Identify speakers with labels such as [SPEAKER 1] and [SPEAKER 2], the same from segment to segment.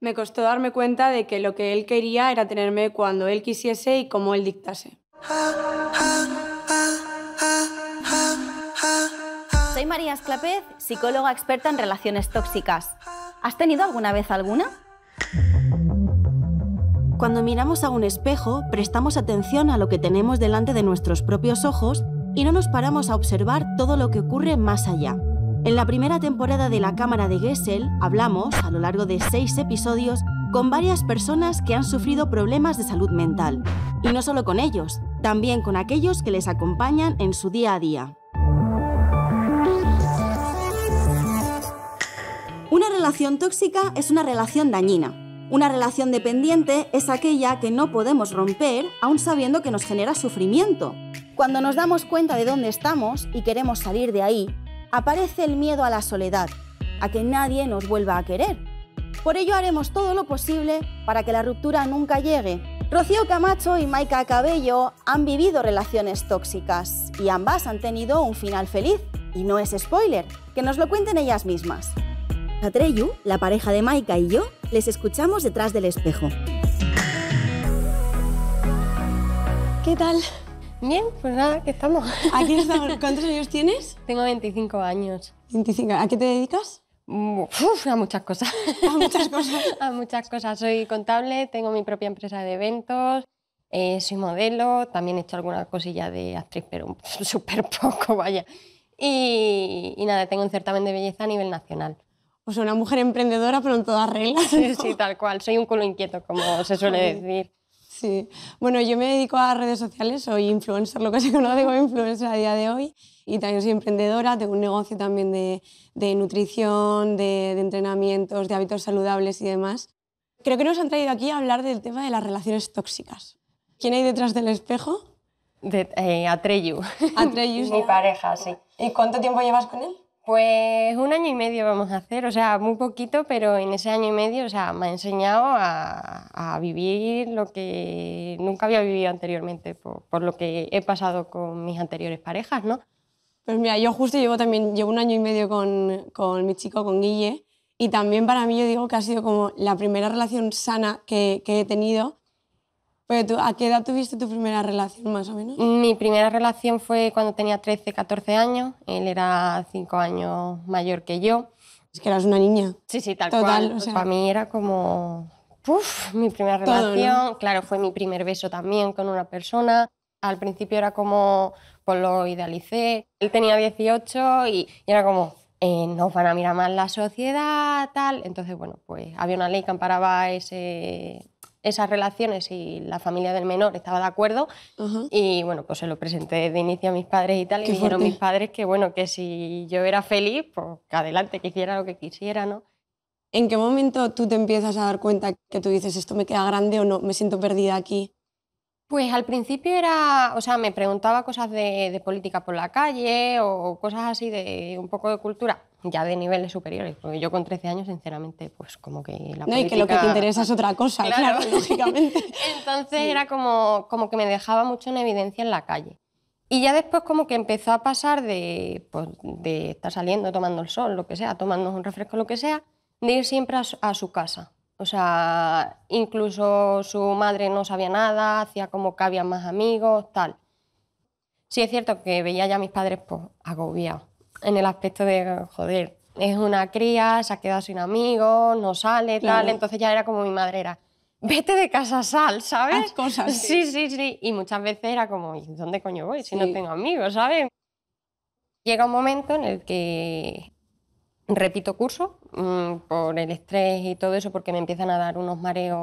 [SPEAKER 1] Me costó darme cuenta de que lo que él quería era tenerme cuando él quisiese y como él dictase.
[SPEAKER 2] Soy María Esclapez, psicóloga experta en relaciones tóxicas. ¿Has tenido alguna vez alguna? Cuando miramos a un espejo, prestamos atención a lo que tenemos delante de nuestros propios ojos y no nos paramos a observar todo lo que ocurre más allá. En la primera temporada de La Cámara de Gessel hablamos, a lo largo de seis episodios, con varias personas que han sufrido problemas de salud mental. Y no solo con ellos, también con aquellos que les acompañan en su día a día. Una relación tóxica es una relación dañina. Una relación dependiente es aquella que no podemos romper aún sabiendo que nos genera sufrimiento. Cuando nos damos cuenta de dónde estamos y queremos salir de ahí, aparece el miedo a la soledad, a que nadie nos vuelva a querer. Por ello haremos todo lo posible para que la ruptura nunca llegue. Rocío Camacho y Maika Cabello han vivido relaciones tóxicas y ambas han tenido un final feliz. Y no es spoiler, que nos lo cuenten ellas mismas. A la pareja de Maika y yo, les escuchamos detrás del espejo. ¿Qué tal? Bien, pues nada, aquí estamos. ¿Cuántos años tienes? Tengo 25
[SPEAKER 3] años.
[SPEAKER 1] 25. ¿A qué te dedicas? Mm, a muchas cosas.
[SPEAKER 3] A muchas cosas. a muchas cosas. Soy contable, tengo mi propia empresa de eventos, eh, soy modelo, también he hecho alguna cosilla de actriz, pero súper poco, vaya. Y, nada, tengo un certamen de belleza a nivel nacional.
[SPEAKER 1] O soy una mujer emprendedora, pero en todas reglas. Sí,
[SPEAKER 3] sí, tal cual. Soy un culo inquieto, como se suele decir.
[SPEAKER 1] Sí, bueno, yo me dedico a redes sociales, soy influencer, lo que se conoce como influencer a día de hoy, y también soy emprendedora, tengo un negocio también de, nutrición, de, entrenamientos, de hábitos saludables y demás. Creo que nos han traído aquí a hablar del tema de las relaciones tóxicas. ¿Quién hay detrás del espejo?
[SPEAKER 3] De, eh, Atreyu. Atreyu. Mi pareja, sí. ¿Y cuánto tiempo llevas con él? Pues un año y medio vamos a hacer, o sea, muy poquito, pero en ese año y medio, o sea, me ha enseñado a, vivir lo que nunca había vivido anteriormente, por, lo que he pasado con mis anteriores parejas, ¿no? Pues mira, yo justo llevo también,
[SPEAKER 1] llevo un año y medio con, mi chico, con Guille, y también para mí yo digo que ha sido como la primera relación sana que he tenido, pero ¿a qué edad tuviste tu primera relación más o menos?
[SPEAKER 3] Mi primera relación fue cuando tenía 13, 14 años. Él era 5 años mayor que yo. Es que eras una niña. Sí, sí, tal cual. O Para mí era como... Uf, mi primera relación. Claro, fue mi primer beso también con una persona. Al principio era como, pues lo idealicé. Él tenía 18 y, era como, eh, No van a mirar mal la sociedad, tal. Entonces, bueno, pues había una ley que amparaba ese esas relaciones y la familia del menor estaba de acuerdo. Y bueno, pues se lo presenté de inicio a mis padres y tal. y dijeron mis padres que bueno, que si yo era feliz, pues que adelante, que hiciera lo que quisiera, ¿no?
[SPEAKER 1] ¿En qué momento tú te empiezas a dar cuenta que tú dices esto me queda grande o no, me siento perdida aquí?
[SPEAKER 3] Pues al principio era, o sea, me preguntaba cosas de política por la calle o cosas así de un poco de cultura ya de niveles superiores, porque yo con 13 años, sinceramente, pues como que la no, y que lo que te interesa es otra cosa, claro, lógicamente. Entonces era como, como que me dejaba mucho en evidencia en la calle. Y ya después como que empezó a pasar de, pues, estar saliendo, tomando el sol, lo que sea, tomando un refresco, lo que sea, de ir siempre a su, casa. O sea, incluso su madre no sabía nada, hacía como que había más amigos, tal. Sí es cierto que veía ya a mis padres pues, agobiados en el aspecto de, joder, es una cría, se ha quedado sin amigos, no sale, tal. Entonces ya era como mi madre era, vete de casa, sal, ¿sabes? Haz cosas. Sí, sí, sí. Y muchas veces era como, ¿Y ¿dónde coño voy si no tengo amigos, ¿sabes? Llega un momento en el que repito curso mm, por el estrés y todo eso, porque me empiezan a dar unos mareos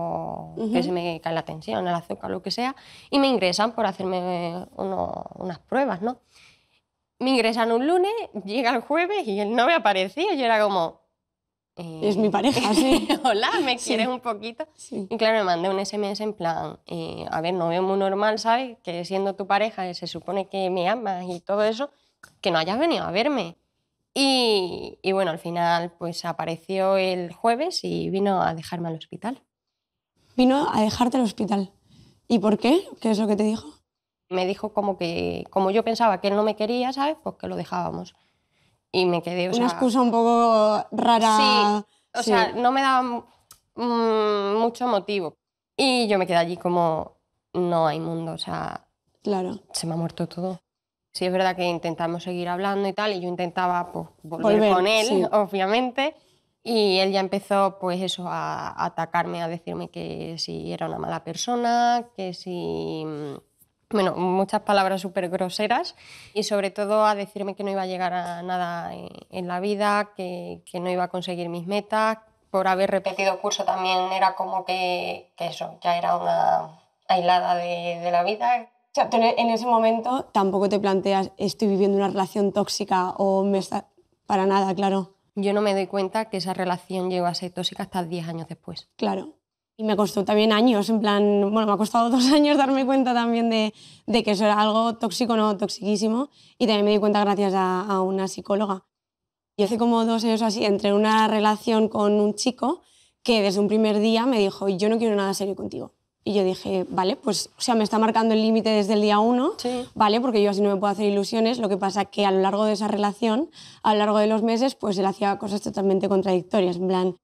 [SPEAKER 3] que se me cae la tensión, el azúcar, lo que sea, y me ingresan por hacerme unas pruebas, ¿no? me ingresan un lunes, llega el jueves y él no me aparecía. Yo era como... es mi eh, pareja, sí. Hola, ¿me quieres un poquito? Y claro, me mandé un SMS en plan, eh, a ver, no veo muy normal, ¿sabes? Que siendo tu pareja, eh, se supone que me amas y todo eso, que no hayas venido a verme. Y, y, bueno, al final pues apareció el jueves y vino a dejarme al hospital.
[SPEAKER 1] Vino a dejarte al hospital. ¿Y por qué? ¿Qué es lo que te dijo?
[SPEAKER 3] me dijo como que, como yo pensaba que él no me quería, ¿sabes? porque pues lo dejábamos. Y me quedé, Una excusa un poco rara. Sí, o sea, no me daba mm, mucho motivo. Y yo me quedé allí como, no hay mundo, o sea, claro. se me ha muerto todo. Sí, es verdad que intentamos seguir hablando y tal, y yo intentaba pues, volver, con él, obviamente. Y él ya empezó, pues eso, a atacarme, a decirme que si era una mala persona, que si mm, bueno, muchas palabras súper groseras y sobre todo a decirme que no iba a llegar a nada en la vida, que, no iba a conseguir mis metas. Por haber repetido curso también era como que, eso, ya era una aislada de, la vida.
[SPEAKER 1] O sea, en ese momento tampoco te planteas estoy viviendo una relación tóxica o me está... Para nada, claro. Yo no me doy cuenta que esa relación llegó a ser tóxica hasta 10 años después. Claro y me costó también años, en plan, bueno, me ha costado dos años darme cuenta también de, de que eso era algo tóxico, no toxiquísimo, y también me di cuenta gracias a, una psicóloga. Y hace como dos años así, en una relación con un chico que desde un primer día me dijo, yo no quiero nada serio contigo. Y yo dije, vale, pues, o sea, me está marcando el límite desde el día uno, vale, porque yo así no me puedo hacer ilusiones. Lo que pasa que a lo largo de esa relación, a lo largo de los meses, pues él hacía cosas totalmente contradictorias. En plan,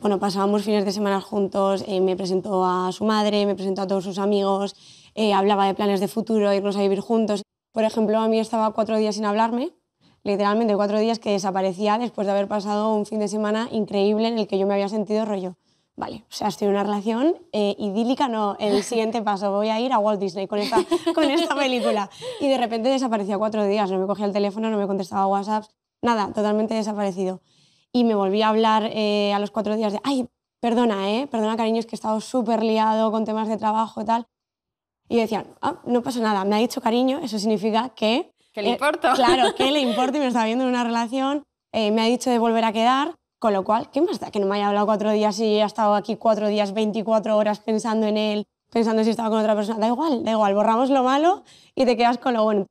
[SPEAKER 1] bueno, pasábamos fines de semana juntos, eh, me presentó a su madre, me presentó a todos sus amigos, eh, hablaba de planes de futuro, irnos a vivir juntos. Por ejemplo, a mí estaba cuatro días sin hablarme, literalmente cuatro días que desaparecía después de haber pasado un fin de semana increíble en el que yo me había sentido rollo. Vale, o sea, estoy en una relación eh, idílica, no, el siguiente paso, voy a ir a Walt Disney con esta, con esta película. Y de repente desaparecía cuatro días, no me cogía el teléfono, no me contestaba WhatsApp, nada, totalmente desaparecido y me volví a hablar eh, a los cuatro días de, ay, perdona, ¿eh? Perdona, cariño, es que he estado súper liado con temas de trabajo y tal. Y decían, ah, no pasa nada, me ha dicho cariño, eso significa que... Que le eh, importa. claro, que le importa y me está viendo en una relación, eh, me ha dicho de volver a quedar, con lo cual, ¿qué más da que no me haya hablado cuatro días y he estado aquí cuatro días, 24 horas pensando en él, pensando si estaba con otra persona? Da igual, da igual, borramos lo
[SPEAKER 3] malo y te quedas con lo bueno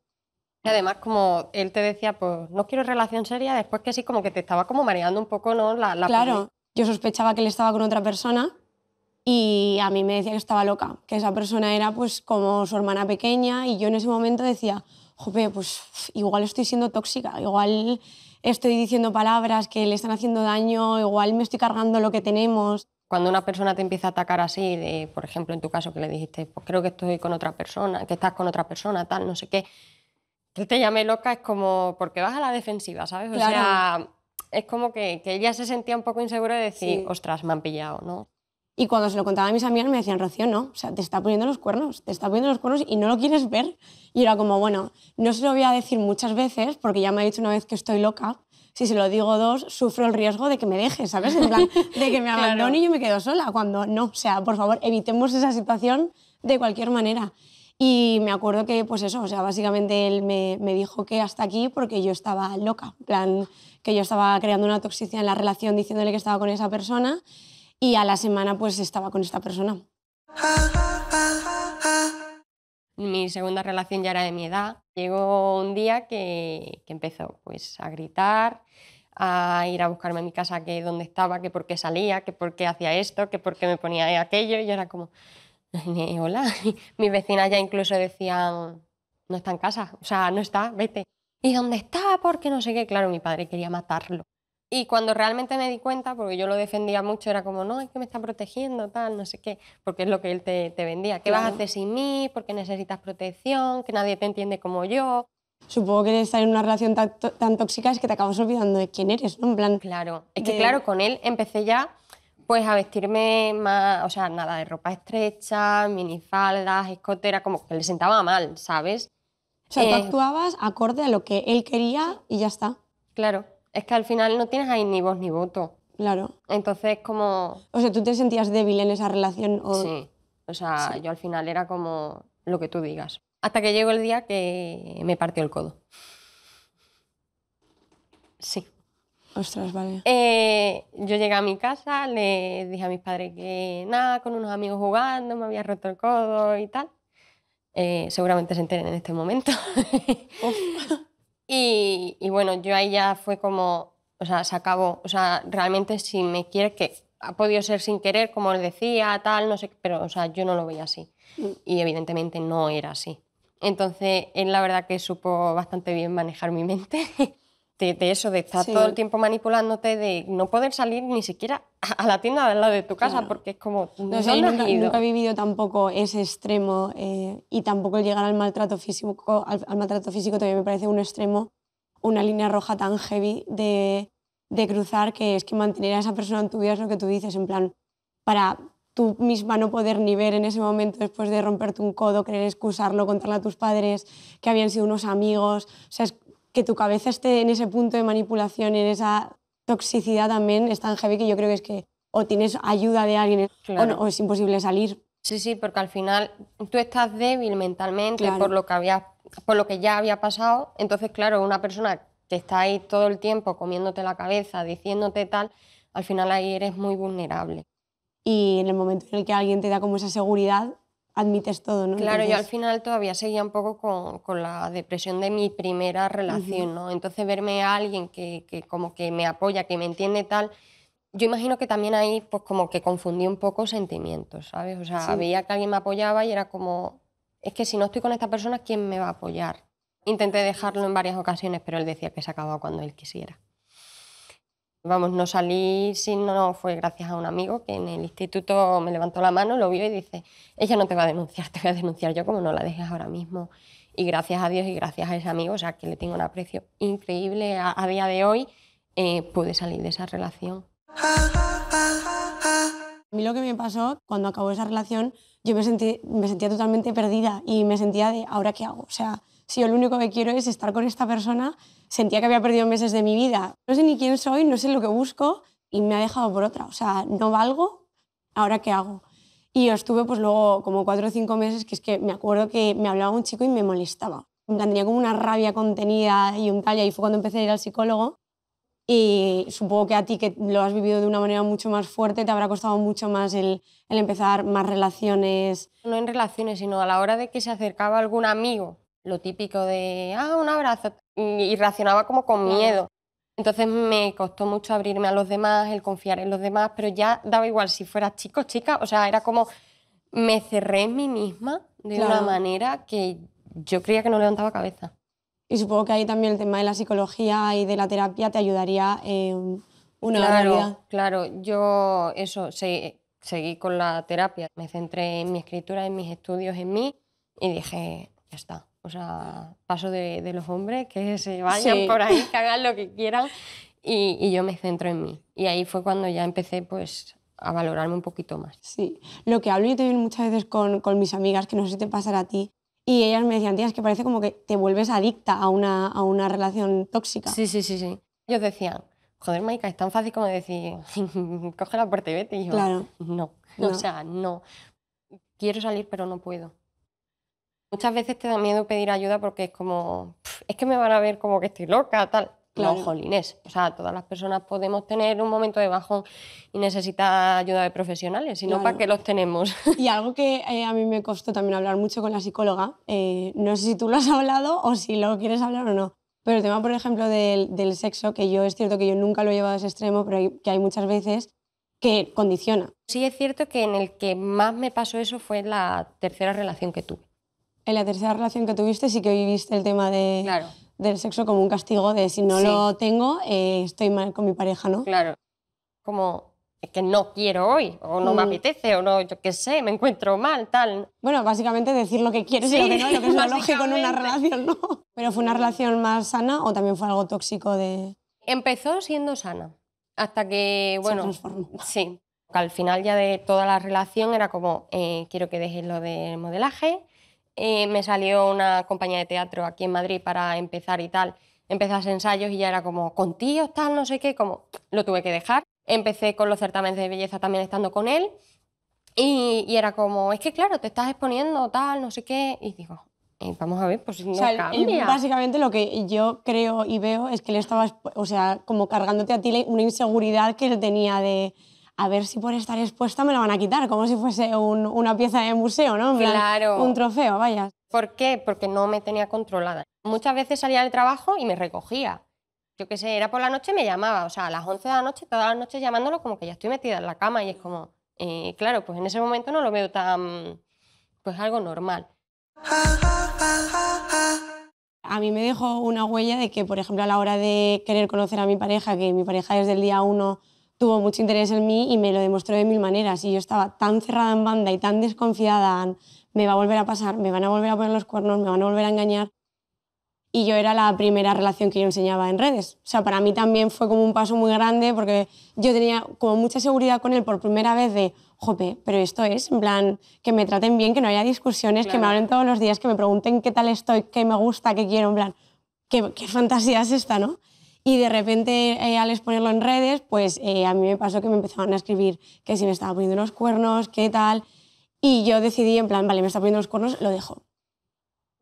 [SPEAKER 3] y Además, como él te decía, pues no quiero relación seria, después que sí, como que te estaba como mareando un poco, ¿no? La, claro,
[SPEAKER 1] yo sospechaba que él estaba con otra persona y a mí me decía que estaba loca, que esa persona era pues como su hermana pequeña y yo en ese momento decía, jope, pues igual estoy siendo tóxica, igual estoy diciendo palabras que le están haciendo daño, igual me estoy cargando lo que tenemos.
[SPEAKER 3] Cuando una persona te empieza a atacar así, de, por ejemplo, en tu caso que le dijiste, pues creo que estoy con otra persona, que estás con otra persona, tal, no sé qué, te llamé loca es como porque vas a la defensiva, ¿sabes? O sea, es como que, ella se sentía un poco insegura de decir, ostras, me han pillado, ¿no?
[SPEAKER 1] Y cuando se lo contaba a mis amigas me decían, Rocío, no, o sea, te está poniendo los cuernos, te está poniendo los cuernos y no lo quieres ver. Y era como, bueno, no se lo voy a decir muchas veces porque ya me ha dicho una vez que estoy loca. Si se lo digo dos, sufro el riesgo de que me deje, ¿sabes? En plan, de que me abandone y yo me quedo sola. Cuando no, o sea, por favor, evitemos esa situación de cualquier manera. Y me acuerdo que, pues eso, o sea, básicamente él me, me, dijo que hasta aquí porque yo estaba loca, plan, que yo estaba creando una toxicidad en la relación diciéndole que estaba con esa persona y a la semana pues estaba con esta persona.
[SPEAKER 3] Mi segunda relación ya era de mi edad. Llegó un día que, que empezó pues, a gritar, a ir a buscarme a mi casa que dónde estaba, que por qué salía, que por qué hacía esto, que por qué me ponía aquello y era como hola, mis vecinas ya incluso decían, no está en casa, o sea, no está, vete. ¿Y dónde está? Porque no sé qué, claro, mi padre quería matarlo. Y cuando realmente me di cuenta, porque yo lo defendía mucho, era como, no, es que me está protegiendo, tal, no sé qué, porque es lo que él te, vendía. ¿Qué vas a hacer sin mí? Porque necesitas protección, que nadie te entiende como yo.
[SPEAKER 1] Supongo que estar en una relación tan, tóxica es que te acabas
[SPEAKER 3] olvidando de quién eres, ¿no? Claro, es que claro, con él empecé ya pues a vestirme más, o sea, nada de ropa estrecha, minifaldas, escotera, como que le sentaba mal, ¿sabes? O sea, tú eh, actuabas acorde a lo que él quería y ya está. Claro, es que al final no tienes ahí ni voz ni voto. Claro. Entonces, como... O sea, ¿tú te sentías débil en esa relación? O... Sí, o sea, yo al final era como lo que tú digas. Hasta que llegó el día que me partió el codo. Sí vale. Eh, yo llegué a mi casa, le dije a mis padres que nada, con unos amigos jugando, me había roto el codo y tal. Eh, seguramente se enteren en este momento. y, bueno, yo ahí ya fue como, o sea, se acabó. O sea, realmente si me quiere que ha podido ser sin querer, como les decía, tal, no sé, pero o sea, yo no lo veía así. Mm. Y evidentemente no era así. Entonces, él la verdad que supo bastante bien manejar mi mente de, eso, de estar todo el tiempo manipulándote, de no poder salir ni siquiera a la tienda del lado de tu casa, porque es como... No sé, nunca, he
[SPEAKER 1] vivido tampoco ese extremo eh, y tampoco el llegar al maltrato físico, al, maltrato físico también me parece un extremo, una línea roja tan heavy de, de cruzar que es que mantener a esa persona en tu vida es lo que tú dices, en plan, para tú misma no poder ni ver en ese momento después de romperte un codo, querer excusarlo, contarle a tus padres que habían sido unos amigos. O sea, que tu cabeza esté en ese punto de manipulación, en esa toxicidad también, es tan heavy que yo creo que es que o tienes ayuda de alguien o, es imposible
[SPEAKER 3] salir. Sí, sí, porque al final tú estás débil mentalmente por, lo que había, por lo que ya había pasado. Entonces, claro, una persona que está ahí todo el tiempo comiéndote la cabeza, diciéndote tal, al final ahí eres muy vulnerable.
[SPEAKER 1] Y en el momento en el que alguien te da como esa seguridad, admites todo,
[SPEAKER 3] ¿no? Claro, yo al final todavía seguía un poco con, la depresión de mi primera relación, ¿no? Entonces verme a alguien que, como que me apoya, que me entiende tal, yo imagino que también ahí pues como que confundí un poco sentimientos, ¿sabes? O sea, veía que alguien me apoyaba y era como, es que si no estoy con esta persona, ¿quién me va a apoyar? Intenté dejarlo en varias ocasiones, pero él decía que se acababa cuando él quisiera. Vamos, no salí si no fue gracias a un amigo que en el instituto me levantó la mano, lo vio y dice, ella no te va a denunciar, te voy a denunciar yo como no la dejes ahora mismo. Y gracias a Dios y gracias a ese amigo, o sea, que le tengo un aprecio increíble a, día de hoy, eh, pude salir de esa relación. A mí lo que
[SPEAKER 1] me pasó cuando acabó esa relación, yo me, sentí, me sentía totalmente perdida y me sentía de, ¿ahora qué hago? O sea, si yo lo único que quiero es estar con esta persona, sentía que había perdido meses de mi vida. No sé ni quién soy, no sé lo que busco y me ha dejado por otra. O sea, no valgo, ahora qué hago. Y yo estuve pues luego como cuatro o cinco meses que es que me acuerdo que me hablaba un chico y me molestaba. Me como una rabia contenida y un tal, y fue cuando empecé a ir al psicólogo. Y supongo que a ti, que lo has vivido de una manera mucho más fuerte, te habrá costado mucho más el empezar más relaciones.
[SPEAKER 3] No en relaciones, sino a la hora de que se acercaba algún amigo lo típico de, ah, un abrazo, y reaccionaba como con miedo. Entonces me costó mucho abrirme a los demás, el confiar en los demás, pero ya daba igual si fueras chico chicas. chica, o sea, era como me cerré en mí misma de una manera que yo creía que no levantaba cabeza. Y supongo que ahí también el tema de la psicología y de la terapia te ayudaría en eh,
[SPEAKER 1] una claro,
[SPEAKER 3] Claro, yo eso, seguí con la terapia, me centré en mi escritura, en mis estudios, en mí y dije, ya está, o sea, paso de, los hombres que se vayan por ahí, que hagan lo que quieran y, yo me centro en mí. Y ahí fue cuando ya empecé pues a valorarme un poquito más. Sí,
[SPEAKER 1] lo que hablo yo también muchas veces con, con, mis amigas, que no sé si te pasará a ti, y ellas me decían, tía, es que parece como que te vuelves adicta a una, a una relación tóxica. Sí, sí, sí, sí. Ellos
[SPEAKER 3] decían, joder, Maika, es tan fácil como decir, coge la puerta y vete. Y yo, claro. no, o sea, no. Quiero salir, pero no puedo. Muchas veces te da miedo pedir ayuda porque es como, es que me van a ver como que estoy loca, tal. Claro. jolines. O sea, todas las personas podemos tener un momento de bajón y necesita ayuda de profesionales, sino para qué los tenemos. Y algo que eh, a mí me costó también hablar mucho con la psicóloga, eh,
[SPEAKER 1] no sé si tú lo has hablado o si lo quieres hablar o no, pero el tema, por ejemplo, del, sexo, que yo es cierto que yo nunca lo he llevado a ese extremo, pero que hay muchas veces que condiciona. Sí, es cierto
[SPEAKER 3] que en el que más me pasó eso fue la tercera relación que tuve
[SPEAKER 1] en la tercera relación que tuviste sí que viviste el tema de, del sexo como un castigo de si no lo tengo, eh,
[SPEAKER 3] estoy mal con mi pareja, ¿no? Claro. Como es que no quiero hoy, o no me mm. apetece, o no, yo qué sé, me encuentro mal, tal. Bueno, básicamente decir lo que quieres y lo que no, lo que es lógico en una
[SPEAKER 1] relación, ¿no? Pero fue una relación más sana o también fue algo tóxico de...
[SPEAKER 3] Empezó siendo sana, hasta que, bueno... Se transformó. Sí, al final ya de toda la relación era como, eh, quiero que dejes lo del modelaje, eh, me salió una compañía de teatro aquí en Madrid para empezar y tal. Empecé a ensayos y ya era como con tal, no sé qué, como lo tuve que dejar. Empecé con los certámenes de belleza también estando con él y, era como, es que claro, te estás exponiendo, tal, no sé qué. Y digo, eh, vamos a ver, pues no Básicamente lo que yo creo y veo es que le estaba, o sea,
[SPEAKER 1] como cargándote a ti una inseguridad que él tenía de a ver si por estar expuesta me la van a quitar, como si fuese una pieza de museo, ¿no? claro. un trofeo, vaya.
[SPEAKER 3] ¿Por qué? Porque no me tenía controlada. Muchas veces salía del trabajo y me recogía. Yo qué sé, era por la noche y me llamaba, o sea, a las 11 de la noche, todas las noches llamándolo como que ya estoy metida en la cama y es como, eh, claro, pues en ese momento no lo veo tan, pues algo normal.
[SPEAKER 1] A mí me dejó una huella de que, por ejemplo, a la hora de querer conocer a mi pareja, que mi pareja es del día uno tuvo mucho interés en mí y me lo demostró de mil maneras. Y yo estaba tan cerrada en banda y tan desconfiada en, me va a volver a pasar, me van a volver a poner los cuernos, me van a volver a engañar. Y yo era la primera relación que yo enseñaba en redes. O sea, para mí también fue como un paso muy grande porque yo tenía como mucha seguridad con él por primera vez de, jope, pero esto es, en plan, que me traten bien, que no haya discusiones, que me hablen todos los días, que me pregunten qué tal estoy, qué me gusta, qué quiero, en plan, qué, qué fantasía es esta, ¿no? y de repente eh, al exponerlo en redes, pues eh, a mí me pasó que me empezaban a escribir que si me estaba poniendo los cuernos, qué tal, y yo decidí en plan, vale, me está poniendo los cuernos, lo dejo.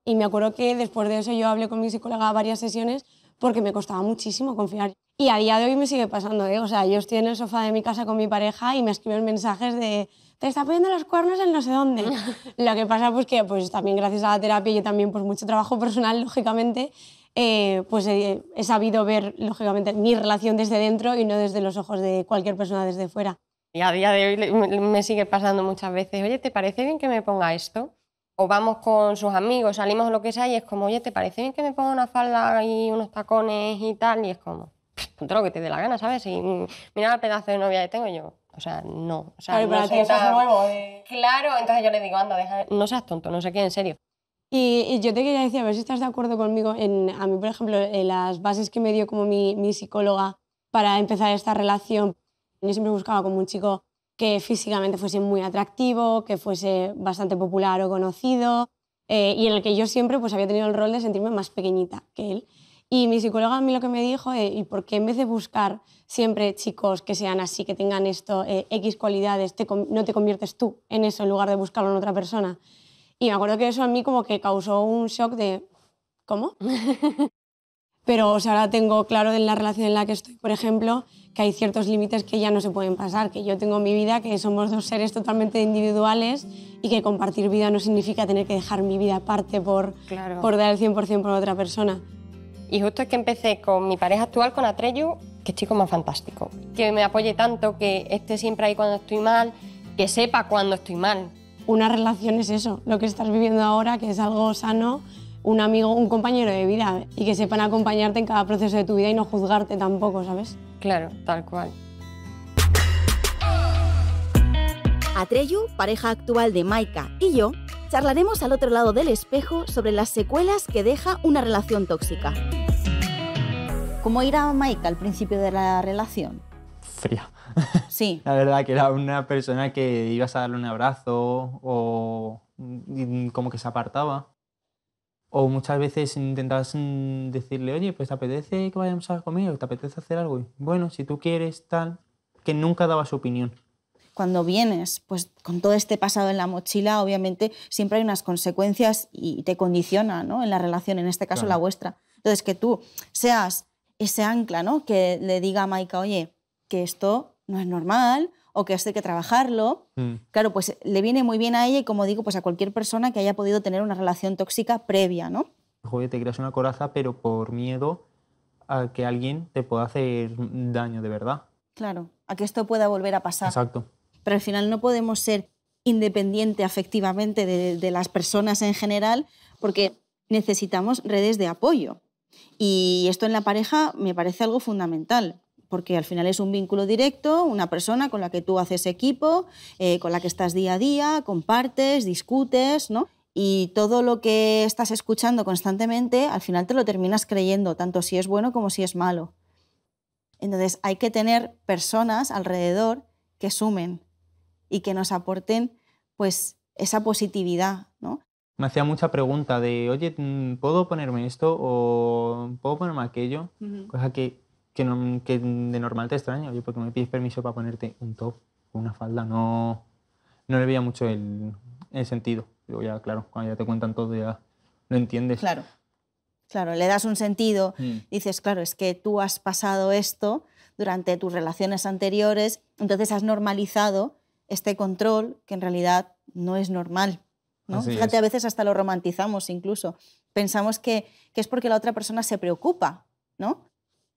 [SPEAKER 1] Y me acuerdo que después de eso yo hablé con mi psicóloga varias sesiones porque me costaba muchísimo confiar. Y a día de hoy me sigue pasando, ¿eh? O sea, yo estoy en el sofá de mi casa con mi pareja y me escriben mensajes de te está poniendo los cuernos en no sé dónde. Lo que pasa pues que pues también gracias a la terapia y también pues mucho trabajo personal, lógicamente, eh, pues eh, he, sabido ver, lógicamente, mi
[SPEAKER 3] relación desde dentro y no desde los ojos de cualquier persona desde fuera. Y a día de hoy me sigue pasando muchas veces, oye, ¿te parece bien que me ponga esto? O vamos con sus amigos, salimos lo que sea y es como, oye, ¿te parece bien que me ponga una falda y unos tacones y tal? Y es como, todo lo que te dé la gana, ¿sabes? Y mira el pedazo de novia que tengo yo. O sea, no. claro, eh. Claro, entonces yo le digo, anda, no seas tonto, no sé qué, en serio. Y, yo te
[SPEAKER 1] quería decir, a ver si estás de acuerdo conmigo, en, a mí, por ejemplo, las bases que me dio como mi, psicóloga para empezar esta relación, yo siempre buscaba como un chico que físicamente fuese muy atractivo, que fuese bastante popular o conocido, eh, y en el que yo siempre pues, había tenido el rol de sentirme más pequeñita que él. Y mi psicóloga a mí lo que me dijo, eh, ¿y por qué en vez de buscar siempre chicos que sean así, que tengan esto, eh, X cualidades, no te conviertes tú en eso en lugar de buscarlo en otra persona? Y me acuerdo que eso a mí como que causó un shock de, ¿cómo? Pero o sea, ahora tengo claro en la relación en la que estoy, por ejemplo, que hay ciertos límites que ya no se pueden pasar, que yo tengo mi vida, que somos dos seres totalmente individuales y que compartir vida no significa tener que dejar mi vida aparte por,
[SPEAKER 3] por dar el 100% por otra persona. Y justo es que empecé con mi pareja actual, con Atreyu, que chico más fantástico, que me apoye tanto, que esté siempre ahí cuando estoy mal, que sepa cuando estoy mal,
[SPEAKER 1] una relación es eso, lo que estás viviendo ahora, que es algo sano, un amigo, un compañero de vida y que sepan acompañarte en cada proceso de tu vida y no juzgarte tampoco,
[SPEAKER 2] ¿sabes? Claro, tal cual. Atreyu, pareja actual de Maika, y yo charlaremos al otro lado del espejo sobre las secuelas que deja una relación tóxica. ¿Cómo irá Maika al principio de la relación? Fría. Sí.
[SPEAKER 4] La verdad, que era una persona que ibas a darle un abrazo o mm, como que se apartaba. O muchas veces intentabas mm, decirle, oye, pues te apetece que vayamos a comer o te apetece hacer algo. Y, bueno, si tú quieres, tal. Que nunca daba su opinión.
[SPEAKER 2] Cuando vienes, pues con todo este pasado en la mochila, obviamente siempre hay unas consecuencias y te condiciona ¿no? en la relación, en este caso la vuestra. Entonces, que tú seas ese ancla, ¿no? Que le diga a Maika, oye, que esto no es normal o que hace que trabajarlo. Mm. Claro, pues le viene muy bien a ella y como digo, pues a cualquier persona que haya podido tener una relación tóxica previa, ¿no?
[SPEAKER 4] Joder, te creas una coraza, pero por miedo a que alguien te pueda hacer daño de verdad.
[SPEAKER 2] Claro, a que esto pueda volver a pasar. Exacto. Pero al final no podemos ser independiente afectivamente de las personas en general porque necesitamos redes de apoyo. Y esto en la pareja me parece algo fundamental porque al final es un vínculo directo, una persona con la que tú haces equipo, eh, con la que estás día a día, compartes, discutes, ¿no? Y todo lo que estás escuchando constantemente, al final te lo terminas creyendo, tanto si es bueno como si es malo. Entonces hay que tener personas alrededor que sumen y que nos aporten pues esa positividad, ¿no?
[SPEAKER 4] Me hacía mucha pregunta de, oye, mm, ¿puedo ponerme esto o puedo ponerme aquello? Cosa que que, de normal te extraño, Oye, porque me pides permiso para ponerte un top una falda, no, no le veía mucho el, sentido. ya, claro, cuando ya te cuentan todo, ya lo entiendes. Claro,
[SPEAKER 2] claro, le das un sentido, mm. dices, claro, es que tú has pasado esto durante tus relaciones anteriores, entonces has normalizado este control que en realidad no es normal. ¿no? Fíjate, a veces hasta lo romantizamos incluso. Pensamos que, que, es porque la otra persona se preocupa, ¿no?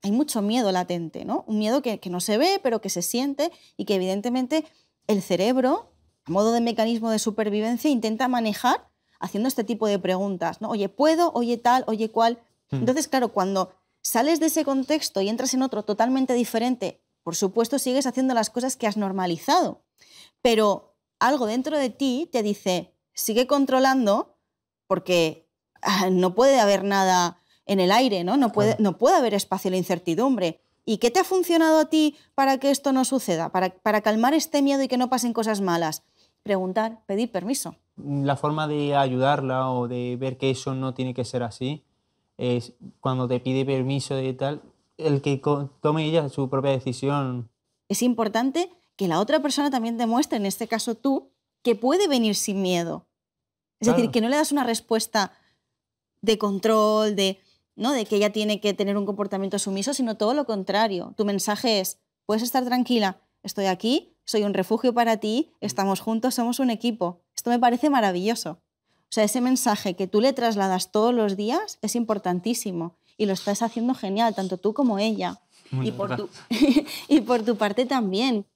[SPEAKER 2] hay mucho miedo latente, ¿no? Un miedo que, no se ve, pero que se siente y que evidentemente el cerebro, a modo de mecanismo de supervivencia, intenta manejar haciendo este tipo de preguntas, ¿no? Oye, ¿puedo? Oye, tal, oye, cual. Hmm. Entonces, claro, cuando sales de ese contexto y entras en otro totalmente diferente, por supuesto sigues haciendo las cosas que has normalizado, pero algo dentro de ti te dice, sigue controlando porque ah, no puede haber nada en el aire, ¿no? No puede, no puede haber espacio a la incertidumbre. ¿Y qué te ha funcionado a ti para que esto no suceda? Para, para calmar este miedo y que no pasen cosas malas. Preguntar, pedir permiso.
[SPEAKER 4] Mm, la forma de ayudarla o de ver que eso no tiene que ser así es cuando te pide permiso y tal, el que tome ella su propia decisión.
[SPEAKER 2] Es importante que la otra persona también demuestre, en este caso tú, que puede venir sin miedo. Es decir, que no le das una respuesta de control, de de que ella tiene que tener un comportamiento sumiso, sino todo lo contrario. Tu mensaje es, puedes estar tranquila, estoy aquí, soy un refugio para ti, mm. estamos juntos, somos un equipo. Esto me parece maravilloso. O sea, ese mensaje que tú le trasladas todos los días es importantísimo y lo estás haciendo genial, tanto tú como ella. y por, tu, y por tu parte también,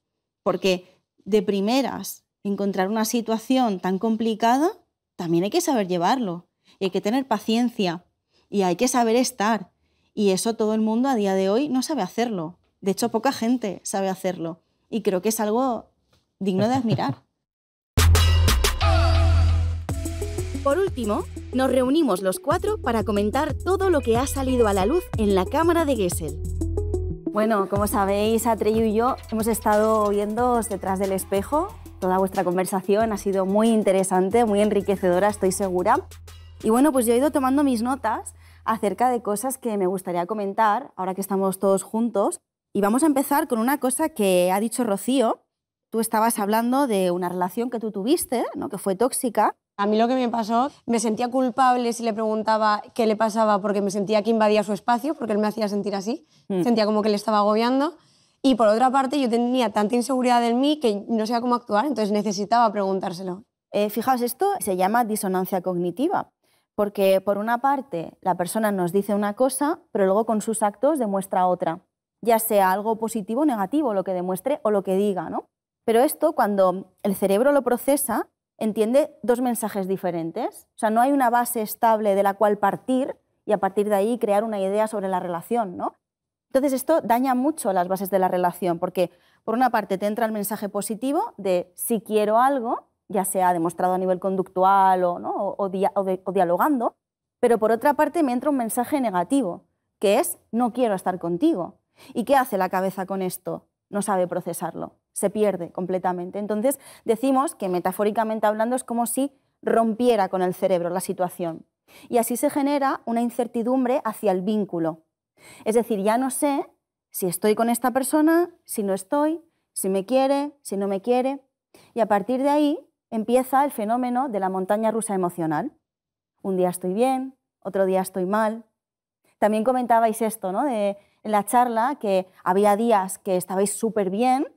[SPEAKER 2] porque de primeras encontrar una situación tan complicada, también hay que saber llevarlo y hay que tener paciencia y hay que saber estar. Y eso todo el mundo a día de hoy no sabe hacerlo. De hecho, poca gente sabe hacerlo. Y creo que es algo digno de admirar. Por último, nos reunimos los cuatro para comentar todo lo que ha salido a la luz en la cámara de Gessel. Bueno, como sabéis, Atreyu y yo hemos estado viéndoos detrás del espejo. Toda vuestra conversación ha sido muy interesante, muy enriquecedora, estoy segura. Y bueno, pues yo he ido tomando mis notas acerca de cosas que me gustaría comentar, ahora que estamos todos juntos. Y vamos a empezar con una cosa que ha dicho Rocío. Tú estabas hablando de una relación que tú tuviste, ¿no? que fue tóxica. A mí lo que me pasó, me sentía culpable si le preguntaba
[SPEAKER 1] qué le pasaba porque me sentía que invadía su espacio, porque él me hacía sentir así. Mm. Sentía como que le estaba
[SPEAKER 2] agobiando. Y por otra parte, yo tenía tanta inseguridad en mí que no sabía cómo actuar, entonces necesitaba preguntárselo. Eh, fijaos, esto se llama disonancia cognitiva. Porque por una parte la persona nos dice una cosa, pero luego con sus actos demuestra otra, ya sea algo positivo o negativo, lo que demuestre o lo que diga, ¿no? Pero esto cuando el cerebro lo procesa, entiende dos mensajes diferentes. O sea, no hay una base estable de la cual partir y a partir de ahí crear una idea sobre la relación, ¿no? Entonces esto daña mucho las bases de la relación, porque por una parte te entra el mensaje positivo de si quiero algo, ya sea demostrado a nivel conductual o, o, dialogando, pero por otra parte me entra un mensaje negativo, que es no quiero estar contigo. ¿Y qué hace la cabeza con esto? No sabe procesarlo, se pierde completamente. Entonces decimos que metafóricamente hablando es como si rompiera con el cerebro la situación. Y así se genera una incertidumbre hacia el vínculo. Es decir, ya no sé si estoy con esta persona, si no estoy, si me quiere, si no me quiere. Y a partir de ahí empieza el fenómeno de la montaña rusa emocional. Un día estoy bien, otro día estoy mal. También comentabais esto, ¿no? De, en la charla que había días que estabais súper bien,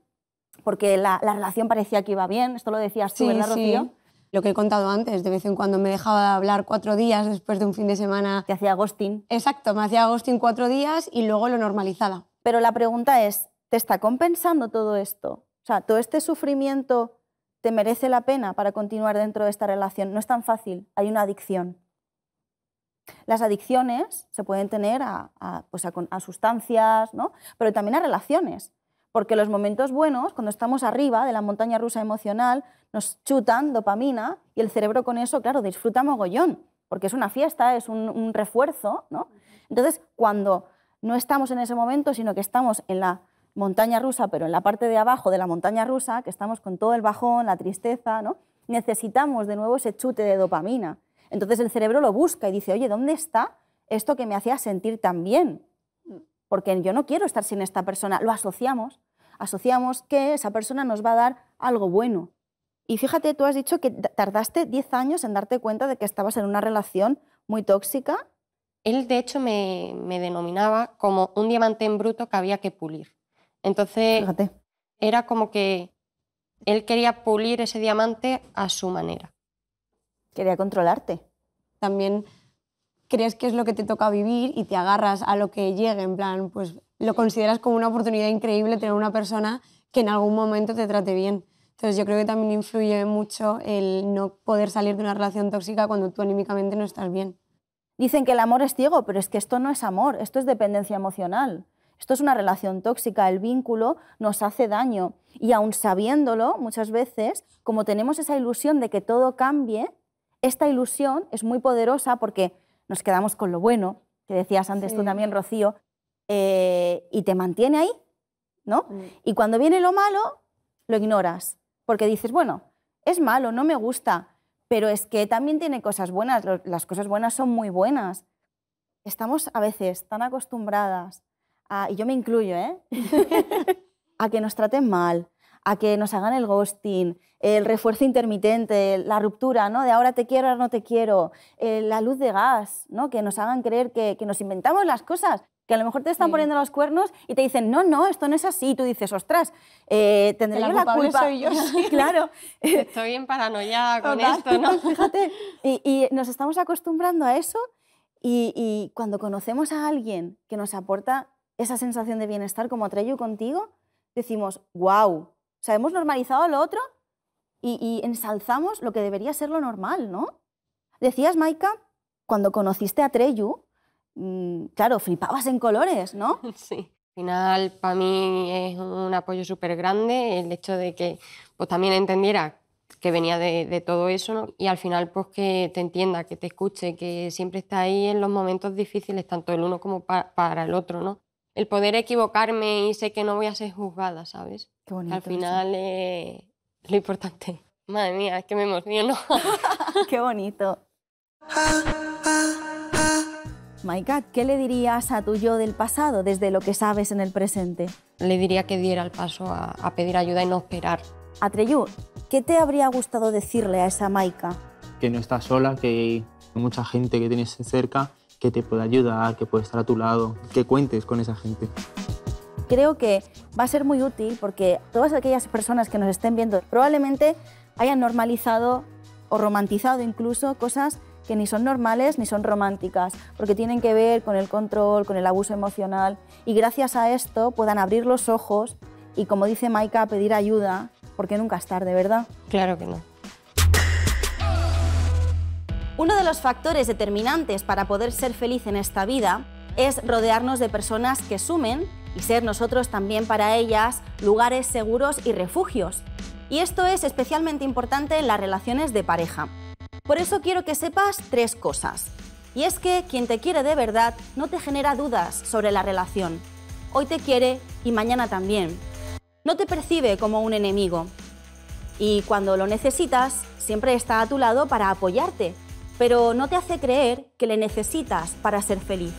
[SPEAKER 2] porque la, relación parecía que iba bien. Esto lo decías tú, ¿verdad, Rocío? Sí. Lo que he contado antes, de vez en cuando me dejaba hablar cuatro días después de un fin de semana. Te hacía ghosting. Exacto, me hacía ghosting cuatro días y luego lo normalizaba. Pero la pregunta es, ¿te está compensando todo esto? O sea, todo este sufrimiento ¿Te merece la pena para continuar dentro de esta relación? No es tan fácil, hay una adicción. Las adicciones se pueden tener a, pues sustancias, pero también a relaciones, porque los momentos buenos, cuando estamos arriba de la montaña rusa emocional, nos chutan dopamina y el cerebro con eso, claro, disfruta mogollón, porque es una fiesta, es un, refuerzo. ¿no? Entonces, cuando no estamos en ese momento, sino que estamos en la montaña rusa, pero en la parte de abajo de la montaña rusa, que estamos con todo el bajón, la tristeza, ¿no? necesitamos de nuevo ese chute de dopamina. Entonces el cerebro lo busca y dice, oye, ¿dónde está esto que me hacía sentir tan bien? Porque yo no quiero estar sin esta persona. Lo asociamos, asociamos que esa persona nos va a dar algo bueno. Y fíjate, tú has dicho que tardaste 10 años en darte cuenta de que estabas en una relación muy tóxica.
[SPEAKER 3] Él, de hecho, me, me, denominaba como un diamante en bruto que había que pulir. Entonces, era como que él quería pulir ese diamante a su manera. Quería controlarte. También
[SPEAKER 1] crees que es lo que te toca vivir y te agarras a lo que llegue, en plan, pues lo consideras como una oportunidad increíble tener una persona que en algún momento te trate bien. Entonces yo creo que también influye
[SPEAKER 2] mucho el no poder salir de una relación tóxica cuando tú anímicamente no estás bien. Dicen que el amor es ciego, pero es que esto no es amor, esto es dependencia emocional. Esto es una relación tóxica, el vínculo nos hace daño y aun sabiéndolo muchas veces, como tenemos esa ilusión de que todo cambie, esta ilusión es muy poderosa porque nos quedamos con lo bueno, que decías antes tú también, Rocío, eh, y te mantiene ahí, ¿no? Mm. Y cuando viene lo malo, lo ignoras, porque dices, bueno, es malo, no me gusta, pero es que también tiene cosas buenas, las cosas buenas son muy buenas. Estamos a veces tan acostumbradas Ah, y yo me incluyo, ¿eh? a que nos traten mal, a que nos hagan el ghosting, el refuerzo intermitente, la ruptura, ¿no? De ahora te quiero, ahora no te quiero, eh, la luz de gas, ¿no? Que nos hagan creer que, que nos inventamos las cosas, que a lo mejor te están poniendo los cuernos y te dicen, no, no, esto no es así. Y tú dices, ostras, eh, tendré la, culpa. soy yo, sí. claro. Estoy
[SPEAKER 3] bien paranoiada con esto, ¿no?
[SPEAKER 2] Fíjate, y, nos estamos acostumbrando a eso y, y cuando conocemos a alguien que nos aporta esa sensación de bienestar como Treyu contigo, decimos, wow, o sea, hemos normalizado lo otro y, ensalzamos lo que debería ser lo normal, ¿no? Decías, Maika, cuando conociste a Treyu, mm, claro, flipabas en colores, ¿no? Sí Al final para
[SPEAKER 3] mí es un apoyo súper grande el hecho de que pues también entendiera que venía de, todo eso y al final pues que te entienda, que te escuche, que siempre está ahí en los momentos difíciles, tanto el uno como para el otro, ¿no? el poder equivocarme y sé que no voy a ser juzgada, ¿sabes? Qué bonito. Al final es lo importante. Madre mía, es que me emociono.
[SPEAKER 2] Qué bonito. Maika, ¿qué le dirías a tu yo del pasado desde lo que sabes en el presente? Le diría que diera el paso a, a pedir ayuda y no esperar. Atreyu, ¿qué te habría gustado decirle a esa Maika?
[SPEAKER 4] Que no estás sola, que hay mucha gente que tienes cerca que te pueda ayudar, que puede estar a tu lado, que cuentes con esa gente.
[SPEAKER 2] Creo que va a ser muy útil porque todas aquellas personas que nos estén viendo probablemente hayan normalizado o romantizado incluso cosas que ni son normales ni son románticas, porque tienen que ver con el control, con el abuso emocional, y gracias a esto puedan abrir los ojos y, como dice Maika, pedir ayuda, porque nunca es tarde, ¿verdad? Claro que no. Uno de los factores determinantes para poder ser feliz en esta vida es rodearnos de personas que sumen y ser nosotros también para ellas lugares seguros y refugios. Y esto es especialmente importante en las relaciones de pareja. Por eso quiero que sepas tres cosas. Y es que quien te quiere de verdad no te genera dudas sobre la relación. Hoy te quiere y mañana también. No te percibe como un enemigo. Y cuando lo necesitas, siempre está a tu lado para apoyarte pero no te hace creer que le necesitas para ser feliz.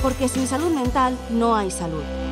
[SPEAKER 2] Porque sin salud mental no hay salud.